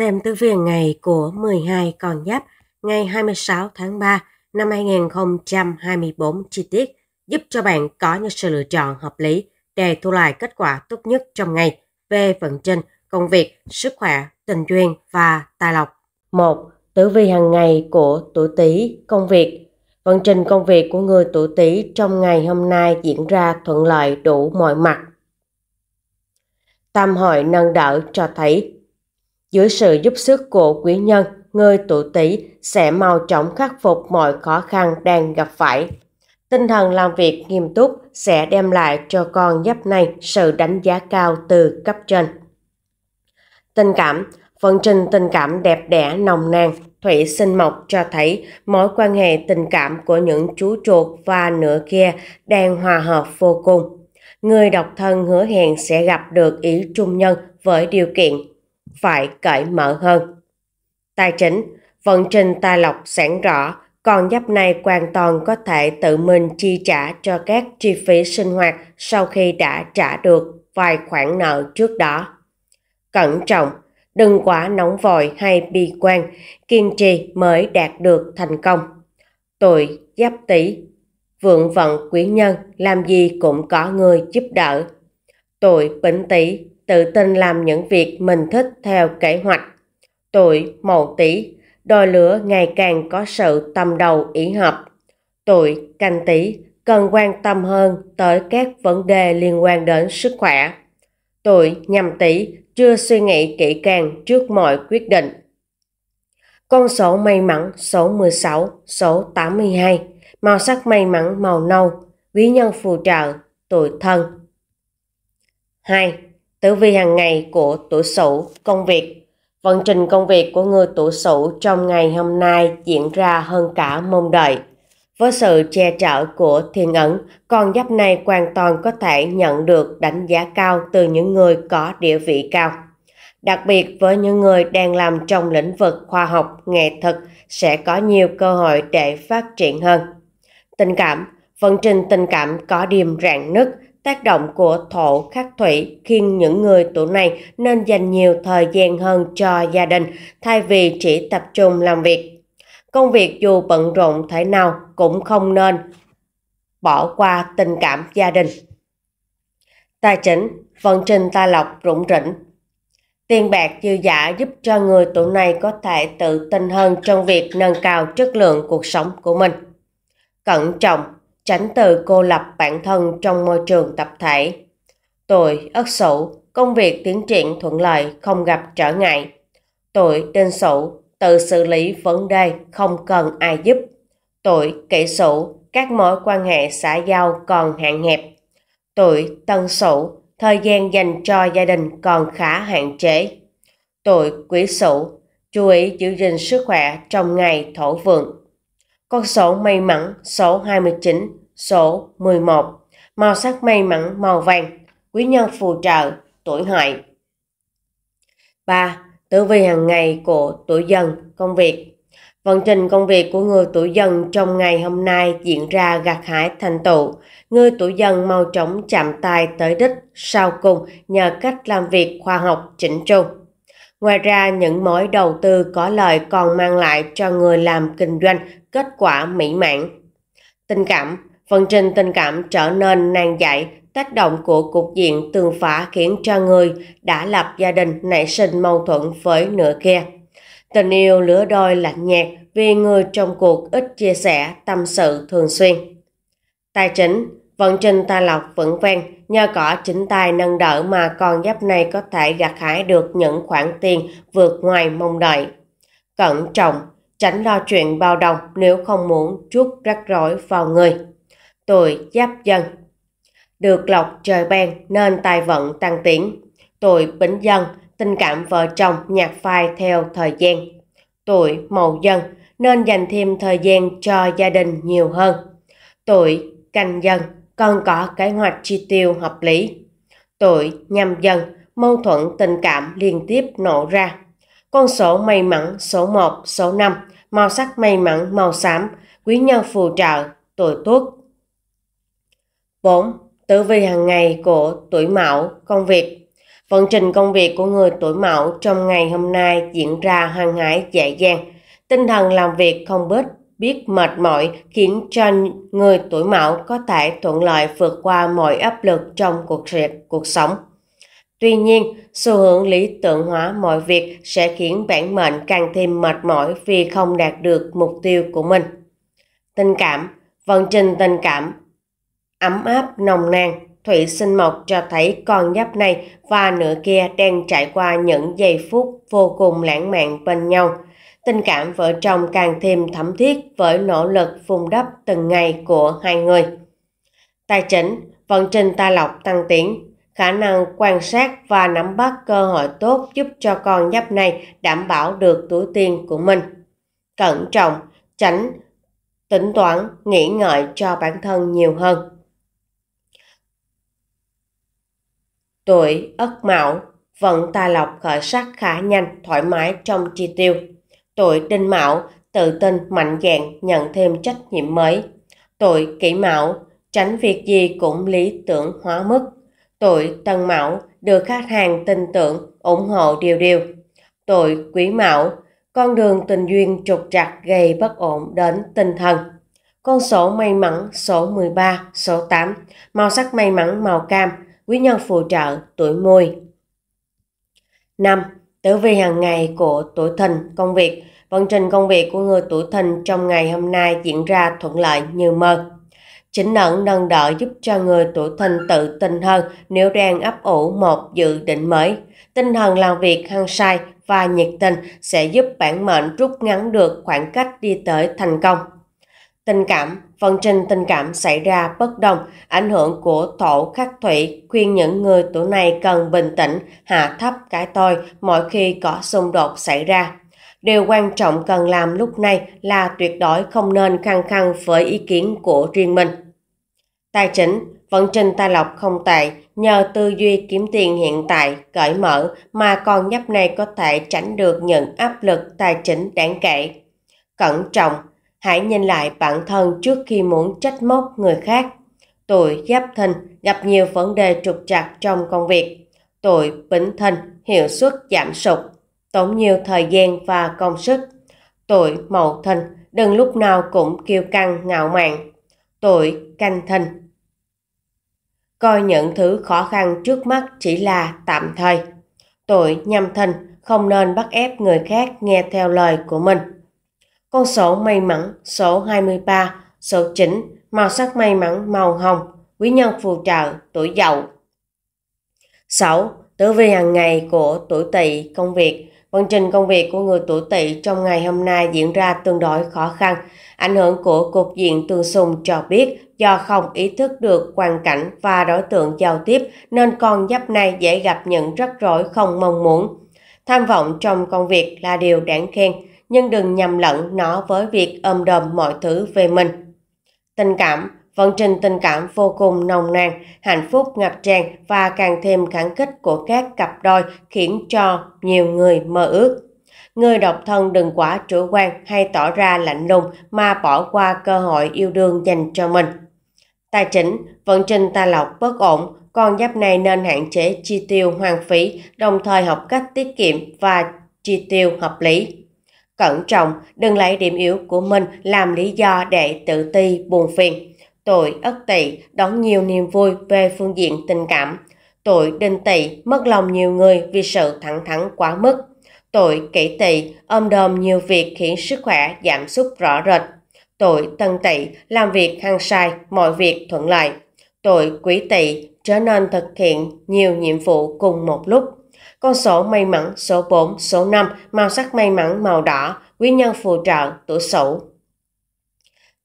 xem tư viện ngày của 12 con giáp ngày 26 tháng 3 năm 2024 chi tiết giúp cho bạn có những sự lựa chọn hợp lý để thu lại kết quả tốt nhất trong ngày về vận trình, công việc, sức khỏe, tình duyên và tài lộc. 1. Tử vi hàng ngày của tuổi Tý, công việc. Vận trình công việc của người tuổi Tý trong ngày hôm nay diễn ra thuận lợi đủ mọi mặt. Tam hội nâng đỡ cho thấy dưới sự giúp sức của quý nhân, người tuổi Tý sẽ mau chóng khắc phục mọi khó khăn đang gặp phải. Tinh thần làm việc nghiêm túc sẽ đem lại cho con giáp này sự đánh giá cao từ cấp trên. Tình cảm Vận trình tình cảm đẹp đẽ nồng nàn, Thủy sinh mộc cho thấy mối quan hệ tình cảm của những chú chuột và nửa kia đang hòa hợp vô cùng. Người độc thân hứa hẹn sẽ gặp được ý trung nhân với điều kiện phải cởi mở hơn. Tài chính, vận trình tài lộc sản rõ, con giáp này hoàn toàn có thể tự mình chi trả cho các chi phí sinh hoạt sau khi đã trả được vài khoản nợ trước đó. Cẩn trọng, đừng quá nóng vội hay bi quan, kiên trì mới đạt được thành công. Tuổi giáp tý vượng vận quý nhân làm gì cũng có người giúp đỡ. Tuổi bính tý tự tin làm những việc mình thích theo kế hoạch. Tuổi Mậu Tý, đôi lửa ngày càng có sự tâm đầu ý hợp. Tuổi Canh Tý cần quan tâm hơn tới các vấn đề liên quan đến sức khỏe. Tuổi Nhâm Tý chưa suy nghĩ kỹ càng trước mọi quyết định. Con số may mắn số 16, số 82, màu sắc may mắn màu nâu, quý nhân phù trợ, tuổi thân. 2. Tử vi hàng ngày của tuổi Sửu, công việc. Vận trình công việc của người tuổi Sửu trong ngày hôm nay diễn ra hơn cả mong đợi. Với sự che chở của thiên ẩn, con giáp này hoàn toàn có thể nhận được đánh giá cao từ những người có địa vị cao. Đặc biệt với những người đang làm trong lĩnh vực khoa học, nghệ thuật sẽ có nhiều cơ hội để phát triển hơn. Tình cảm Vận trình tình cảm có điểm rạn nứt Tác động của thổ khắc thủy khiến những người tuổi này nên dành nhiều thời gian hơn cho gia đình thay vì chỉ tập trung làm việc. Công việc dù bận rộn thế nào cũng không nên bỏ qua tình cảm gia đình. Tài chính, vận trình tài lộc rủng rỉnh. Tiền bạc dư giả giúp cho người tuổi này có thể tự tin hơn trong việc nâng cao chất lượng cuộc sống của mình. Cẩn trọng tránh tự cô lập bản thân trong môi trường tập thể. Tuổi Ất Sửu, công việc tiến triển thuận lợi, không gặp trở ngại. Tuổi Đinh Sửu, tự xử lý vấn đề, không cần ai giúp. Tuổi Kỷ Sửu, các mối quan hệ xã giao còn hạn hẹp. Tuổi Tân Sửu, thời gian dành cho gia đình còn khá hạn chế. Tuổi Quý Sửu, chú ý giữ gìn sức khỏe trong ngày thổ vượng. Con sổ may mắn số 29, số 11. Màu sắc may mắn màu vàng, quý nhân phù trợ, tuổi hợi. 3. Tử vi hàng ngày của tuổi dần, công việc. Vận trình công việc của người tuổi dần trong ngày hôm nay diễn ra gặt hái thành tựu. Người tuổi dần mau chóng chạm tay tới đích sau cùng nhờ cách làm việc khoa học chỉnh chu. Ngoài ra, những mối đầu tư có lợi còn mang lại cho người làm kinh doanh kết quả mỹ mãn. Tình cảm Phần trình tình cảm trở nên nan giải, tác động của cục diện tương phá khiến cho người đã lập gia đình nảy sinh mâu thuẫn với nửa kia. Tình yêu lửa đôi lạnh nhạt vì người trong cuộc ít chia sẻ tâm sự thường xuyên. Tài chính Vận trình tài lộc vững vàng, nhờ có chính tài nâng đỡ mà con giáp này có thể gặt hái được những khoản tiền vượt ngoài mong đợi. Cẩn trọng, tránh lo chuyện bao đồng nếu không muốn chút rắc rối vào người. Tuổi giáp dần Được lộc trời ban nên tài vận tăng tiến. Tuổi bính dần, tình cảm vợ chồng nhạt phai theo thời gian. Tuổi mậu dần nên dành thêm thời gian cho gia đình nhiều hơn. Tuổi canh dần cần có kế hoạch chi tiêu hợp lý. Tuổi nhâm dần mâu thuẫn tình cảm liên tiếp nổ ra. Con số may mắn số 1, số 5, màu sắc may mắn màu xám, quý nhân phù trợ, tuổi tuất. 4. Tử vi hàng ngày của tuổi mão, công việc. Vận trình công việc của người tuổi mão trong ngày hôm nay diễn ra hăng hái dễ dàng. Tinh thần làm việc không bớt biết mệt mỏi khiến cho người tuổi mão có thể thuận lợi vượt qua mọi áp lực trong cuộc, cuộc sống. Tuy nhiên, xu hướng lý tưởng hóa mọi việc sẽ khiến bản mệnh càng thêm mệt mỏi vì không đạt được mục tiêu của mình. Tình cảm, vận trình tình cảm ấm áp nồng nàn, Thủy Sinh Mộc cho thấy con giáp này và nửa kia đang trải qua những giây phút vô cùng lãng mạn bên nhau. Tình cảm vợ chồng càng thêm thấm thiết với nỗ lực vun đắp từng ngày của hai người. Tài chính, vận trình ta lộc tăng tiến, khả năng quan sát và nắm bắt cơ hội tốt giúp cho con giáp này đảm bảo được tuổi tiền của mình. Cẩn trọng, tránh tính toán, nghĩ ngợi cho bản thân nhiều hơn. Tuổi Ất Mão vận tài lộc khởi sắc khá nhanh, thoải mái trong chi tiêu. Tuổi Đinh Mão tự tin, mạnh dạn nhận thêm trách nhiệm mới. Tuổi Kỷ Mão tránh việc gì cũng lý tưởng hóa mức Tuổi Tân Mão được khách hàng tin tưởng, ủng hộ điều điều. Tuổi Quý Mão, con đường tình duyên trục trặc gây bất ổn đến tinh thần. Con số may mắn số 13, số 8, màu sắc may mắn màu cam, quý nhân phù trợ tuổi mùi. 5. Tử vi hàng ngày của tuổi thìn công việc Vận trình công việc của người tuổi thìn trong ngày hôm nay diễn ra thuận lợi như mơ. Chỉnh nợ nâng đỡ giúp cho người tuổi thìn tự tin hơn nếu đang ấp ủ một dự định mới. Tinh thần làm việc hăng say và nhiệt tình sẽ giúp bản mệnh rút ngắn được khoảng cách đi tới thành công. Tình cảm, phần trình tình cảm xảy ra bất đồng, ảnh hưởng của thổ khắc thủy khuyên những người tuổi này cần bình tĩnh, hạ thấp cái tôi mọi khi có xung đột xảy ra. Điều quan trọng cần làm lúc này là tuyệt đối không nên khăng khăng với ý kiến của riêng mình. Tài chính, vận trình tài lộc không tệ, nhờ tư duy kiếm tiền hiện tại, cởi mở mà con nhóc này có thể tránh được những áp lực tài chính đáng kể. Cẩn trọng, hãy nhìn lại bản thân trước khi muốn trách móc người khác. Tuổi giáp thìn gặp nhiều vấn đề trục trặc trong công việc. Tuổi bính thìn hiệu suất giảm sụt tốn nhiều thời gian và công sức. Tuổi mậu thìn đừng lúc nào cũng kiêu căng ngạo mạn. Tuổi canh thìn coi những thứ khó khăn trước mắt chỉ là tạm thời. Tuổi nhâm thìn không nên bắt ép người khác nghe theo lời của mình. Con số may mắn số 23, số 9, màu sắc may mắn màu hồng, quý nhân phù trợ, tuổi dậu. 6. Tử vi hàng ngày của tuổi tỵ công việc Vận trình công việc của người tuổi tỵ trong ngày hôm nay diễn ra tương đối khó khăn. Ảnh hưởng của cục diện tương xung cho biết do không ý thức được hoàn cảnh và đối tượng giao tiếp nên con giáp này dễ gặp những rắc rối không mong muốn. Tham vọng trong công việc là điều đáng khen, nhưng đừng nhầm lẫn nó với việc ôm đồm mọi thứ về mình. Tình cảm vận trình tình cảm vô cùng nồng nàn, hạnh phúc ngập tràn và càng thêm khẳng kích của các cặp đôi khiến cho nhiều người mơ ước. Người độc thân đừng quá chủ quan hay tỏ ra lạnh lùng mà bỏ qua cơ hội yêu đương dành cho mình. Tài chính, vận trình tài lộc bất ổn, con giáp này nên hạn chế chi tiêu hoang phí, đồng thời học cách tiết kiệm và chi tiêu hợp lý. Cẩn trọng, đừng lấy điểm yếu của mình làm lý do để tự ti buồn phiền. Tuổi ất tỵ đón nhiều niềm vui về phương diện tình cảm. Tuổi đinh tỵ mất lòng nhiều người vì sự thẳng thắn quá mức. Tuổi kỷ tỵ ôm đồm nhiều việc khiến sức khỏe giảm sút rõ rệt. Tuổi tân tỵ làm việc hăng sai, mọi việc thuận lợi. Tuổi quý tỵ trở nên thực hiện nhiều nhiệm vụ cùng một lúc. Con số may mắn số 4, số 5, màu sắc may mắn màu đỏ, quý nhân phù trợ, tuổi sửu.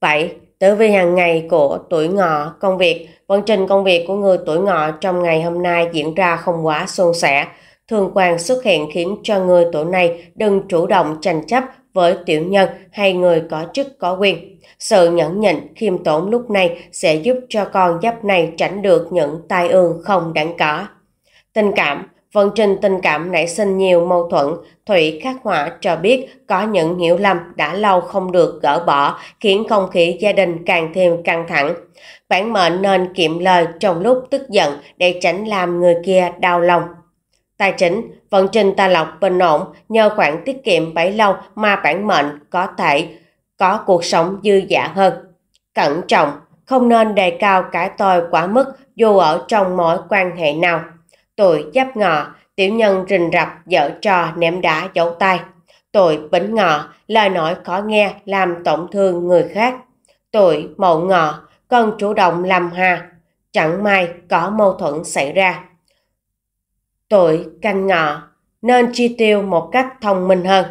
7. Tử vi hàng ngày của tuổi ngọ, công việc, vận trình công việc của người tuổi ngọ trong ngày hôm nay diễn ra không quá suôn sẻ. Thường quan xuất hiện khiến cho người tuổi này đừng chủ động tranh chấp với tiểu nhân hay người có chức có quyền. Sự nhẫn nhịn, khiêm tốn lúc này sẽ giúp cho con giáp này tránh được những tai ương không đáng có. Tình cảm Vận trình tình cảm nảy sinh nhiều mâu thuẫn, Thủy khắc họa cho biết có những hiểu lầm đã lâu không được gỡ bỏ, khiến không khí gia đình càng thêm căng thẳng. Bản mệnh nên kiệm lời trong lúc tức giận để tránh làm người kia đau lòng. Tài chính, vận trình tài lộc bình ổn nhờ khoản tiết kiệm bấy lâu mà bản mệnh có thể có cuộc sống dư dả hơn. Cẩn trọng, không nên đề cao cái tôi quá mức dù ở trong mối quan hệ nào. Tội giáp ngọ, tiểu nhân rình rập dở trò ném đá dấu tay. Tội bính ngọ, lời nói khó nghe làm tổn thương người khác. Tội mậu ngọ, cần chủ động làm hòa Chẳng may có mâu thuẫn xảy ra. Tội canh ngọ, nên chi tiêu một cách thông minh hơn.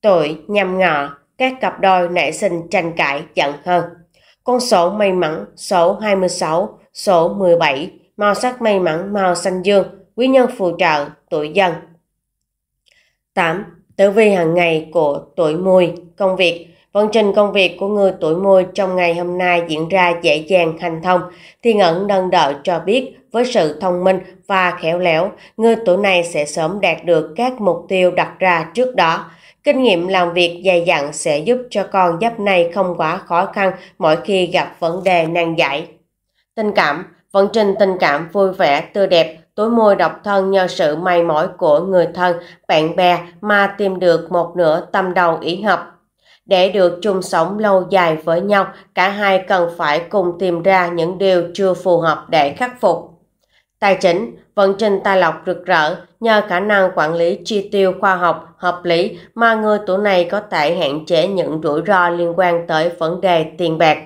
Tội nhằm ngọ, các cặp đôi nảy sinh tranh cãi giận hơn. Con số may mắn số 26, số 17 màu sắc may mắn màu xanh dương, quý nhân phù trợ, tuổi dần. 8. Tử vi hàng ngày của tuổi mùi, công việc. Vận trình công việc của người tuổi mùi trong ngày hôm nay diễn ra dễ dàng hành thông. Thiên ẩn nâng đợi cho biết với sự thông minh và khéo léo, người tuổi này sẽ sớm đạt được các mục tiêu đặt ra trước đó. Kinh nghiệm làm việc dày dặn sẽ giúp cho con giáp này không quá khó khăn mỗi khi gặp vấn đề nan giải. Tình cảm Vận trình tình cảm vui vẻ, tươi đẹp, tối môi độc thân nhờ sự may mỏi của người thân, bạn bè mà tìm được một nửa tâm đầu ý hợp. Để được chung sống lâu dài với nhau, cả hai cần phải cùng tìm ra những điều chưa phù hợp để khắc phục. Tài chính, vận trình tài lộc rực rỡ nhờ khả năng quản lý chi tiêu khoa học, hợp lý mà người tuổi này có thể hạn chế những rủi ro liên quan tới vấn đề tiền bạc.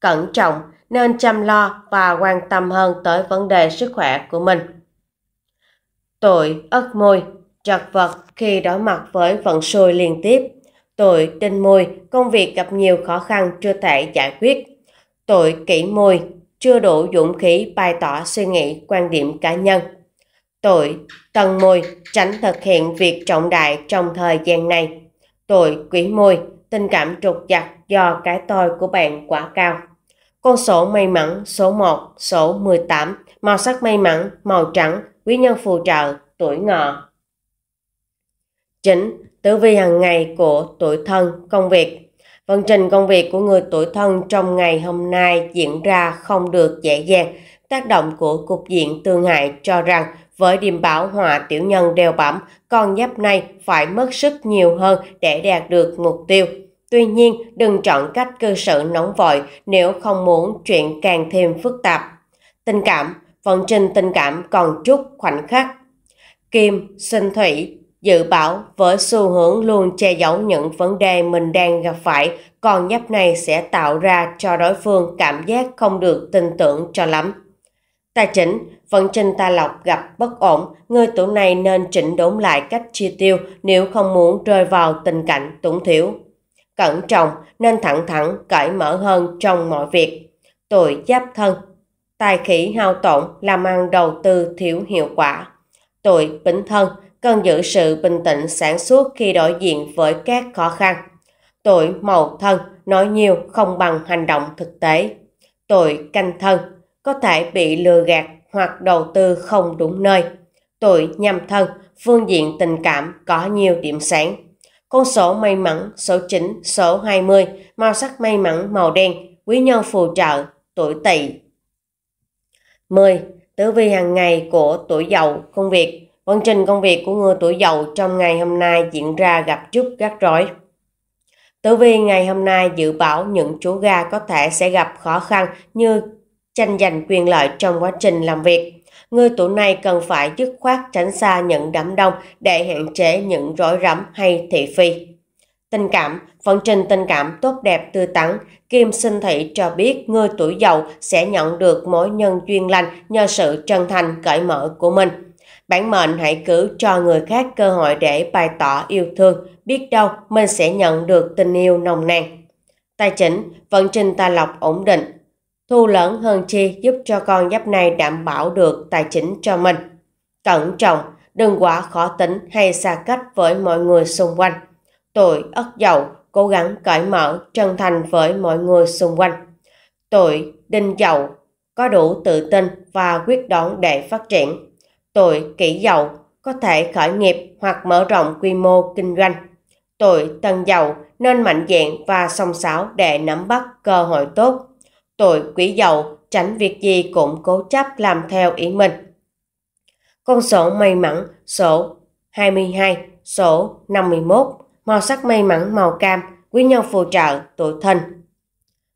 Cẩn trọng, nên chăm lo và quan tâm hơn tới vấn đề sức khỏe của mình. Tội ất môi, chật vật khi đối mặt với vận xui liên tiếp. Tội đinh môi, công việc gặp nhiều khó khăn chưa thể giải quyết. Tội kỹ môi, chưa đủ dũng khí bày tỏ suy nghĩ, quan điểm cá nhân. Tội tân môi, tránh thực hiện việc trọng đại trong thời gian này. Tội quỷ môi, tình cảm trục giặc do cái tôi của bạn quá cao. Con số may mắn số 1, số 18, màu sắc may mắn, màu trắng, quý nhân phù trợ, tuổi ngọ. 9. Tử vi hàng ngày của tuổi thân, công việc. Vận trình công việc của người tuổi thân trong ngày hôm nay diễn ra không được dễ dàng. Tác động của cục diện tương hại cho rằng với điềm bảo hòa tiểu nhân đều bẩm, con giáp này phải mất sức nhiều hơn để đạt được mục tiêu. Tuy nhiên, đừng chọn cách cư xử nóng vội nếu không muốn chuyện càng thêm phức tạp. Tình cảm, vận trình tình cảm còn chút khoảnh khắc. Kim, sinh thủy, dự báo với xu hướng luôn che giấu những vấn đề mình đang gặp phải, còn nhấp này sẽ tạo ra cho đối phương cảm giác không được tin tưởng cho lắm. Tài chính, vận trình tài lộc gặp bất ổn, người tuổi này nên chỉnh đốn lại cách chi tiêu nếu không muốn rơi vào tình cảnh túng thiếu cẩn trọng nên thẳng thẳng cởi mở hơn trong mọi việc. tội giáp thân Tài khí hao tổn làm ăn đầu tư thiếu hiệu quả. tội bính thân cần giữ sự bình tĩnh sản xuất khi đối diện với các khó khăn. tội mậu thân nói nhiều không bằng hành động thực tế. tội canh thân có thể bị lừa gạt hoặc đầu tư không đúng nơi. tội nhâm thân phương diện tình cảm có nhiều điểm sáng. Con số may mắn số 9, số 20, màu sắc may mắn màu đen, quý nhân phù trợ, tuổi tỵ. 10. Tử vi hàng ngày của tuổi dậu, công việc. Vận trình công việc của người tuổi dậu trong ngày hôm nay diễn ra gặp chút gắt rối. Tử vi ngày hôm nay dự báo những chú gà có thể sẽ gặp khó khăn như tranh giành quyền lợi trong quá trình làm việc người tuổi này cần phải dứt khoát tránh xa những đám đông để hạn chế những rối rắm hay thị phi. Tình cảm, phần trình tình cảm tốt đẹp tươi tắn, Kim Sinh Thị cho biết người tuổi giàu sẽ nhận được mối nhân duyên lành nhờ sự chân thành cởi mở của mình. Bản mệnh hãy cứ cho người khác cơ hội để bày tỏ yêu thương, biết đâu mình sẽ nhận được tình yêu nồng nàn. Tài chính, vận trình tài lộc ổn định, thu lẫn hơn chi giúp cho con giáp này đảm bảo được tài chính cho mình. Cẩn trọng, đừng quá khó tính hay xa cách với mọi người xung quanh. Tuổi ất dậu, cố gắng cởi mở, chân thành với mọi người xung quanh. Tuổi đinh dậu, có đủ tự tin và quyết đoán để phát triển. Tuổi kỷ dậu, có thể khởi nghiệp hoặc mở rộng quy mô kinh doanh. Tuổi tân dậu nên mạnh dạn và song sáo để nắm bắt cơ hội tốt tội quý dậu, tránh việc gì cũng cố chấp làm theo ý mình. Con sổ may mắn số 22, số 51, màu sắc may mắn màu cam, quý nhân phù trợ, tuổi thân.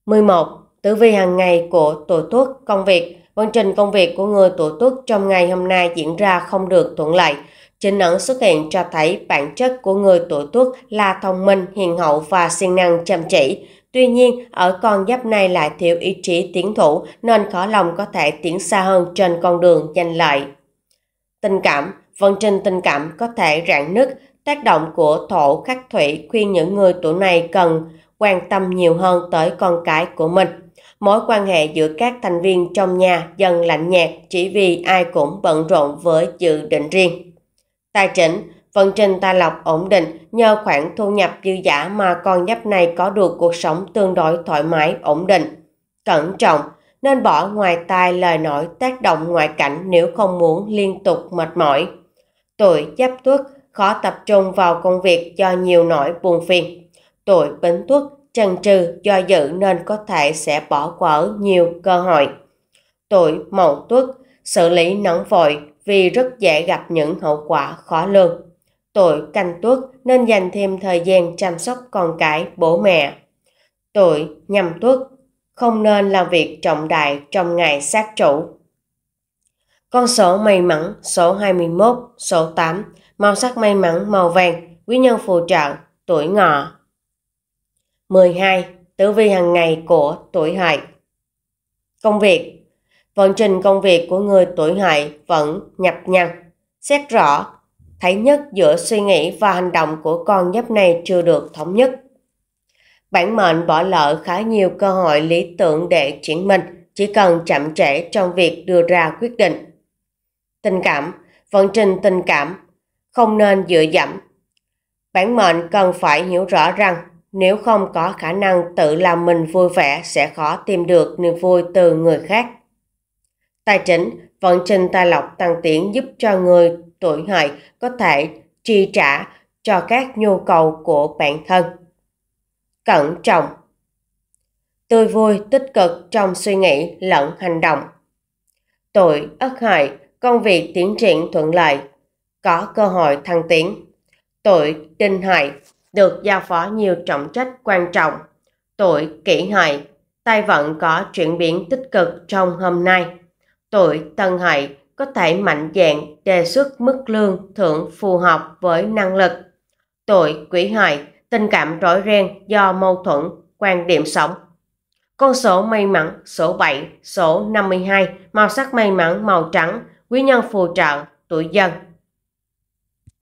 11. Tử vi hàng ngày của tuổi tuất công việc Vận trình công việc của người tuổi tuất trong ngày hôm nay diễn ra không được thuận lợi. Chính ẩn xuất hiện cho thấy bản chất của người tuổi tuất là thông minh, hiền hậu và siêng năng chăm chỉ. Tuy nhiên, ở con giáp này lại thiếu ý chí tiến thủ nên khó lòng có thể tiến xa hơn trên con đường giành lợi. Tình cảm, vận trình tình cảm có thể rạn nứt, tác động của thổ khắc thủy khuyên những người tuổi này cần quan tâm nhiều hơn tới con cái của mình. Mối quan hệ giữa các thành viên trong nhà dần lạnh nhạt chỉ vì ai cũng bận rộn với dự định riêng. Tài chính, Vận trình tài lộc ổn định nhờ khoản thu nhập dư giả mà con giáp này có được cuộc sống tương đối thoải mái, ổn định. Cẩn trọng, nên bỏ ngoài tai lời nói tác động ngoại cảnh nếu không muốn liên tục mệt mỏi. Tuổi giáp tuất khó tập trung vào công việc do nhiều nỗi buồn phiền. Tuổi bính tuất chần chừ do dự nên có thể sẽ bỏ qua nhiều cơ hội. Tuổi mậu tuất xử lý nóng vội vì rất dễ gặp những hậu quả khó lường tội canh tuất nên dành thêm thời gian chăm sóc con cái bố mẹ. tội nhâm tuất không nên làm việc trọng đại trong ngày sát chủ. Con số may mắn số 21, số 8, màu sắc may mắn màu vàng, quý nhân phù trợ, tuổi ngọ. 12. Tử vi hàng ngày của tuổi hại Công việc Vận trình công việc của người tuổi hại vẫn nhập nhằng. Xét rõ thấy nhất giữa suy nghĩ và hành động của con nhấp này chưa được thống nhất. Bản mệnh bỏ lỡ khá nhiều cơ hội lý tưởng để chuyển mình, chỉ cần chậm trễ trong việc đưa ra quyết định. Tình cảm, vận trình tình cảm, không nên dựa dẫm. Bản mệnh cần phải hiểu rõ rằng nếu không có khả năng tự làm mình vui vẻ sẽ khó tìm được niềm vui từ người khác. Tài chính, vận trình tài lộc tăng tiến giúp cho người tuổi hợi có thể chi trả cho các nhu cầu của bản thân. Cẩn trọng Tươi vui, tích cực trong suy nghĩ lẫn hành động. Tuổi Ất Hợi, công việc tiến triển thuận lợi, có cơ hội thăng tiến. Tuổi Đinh Hợi, được giao phó nhiều trọng trách quan trọng. Tuổi Kỷ Hợi, tay vận có chuyển biến tích cực trong hôm nay. Tuổi Tân Hợi, có thể mạnh dạn đề xuất mức lương thưởng phù hợp với năng lực. Tội quỷ hại, tình cảm rối ren do mâu thuẫn, quan điểm sống. Con số may mắn số 7, số 52, màu sắc may mắn màu trắng, quý nhân phù trợ, tuổi dân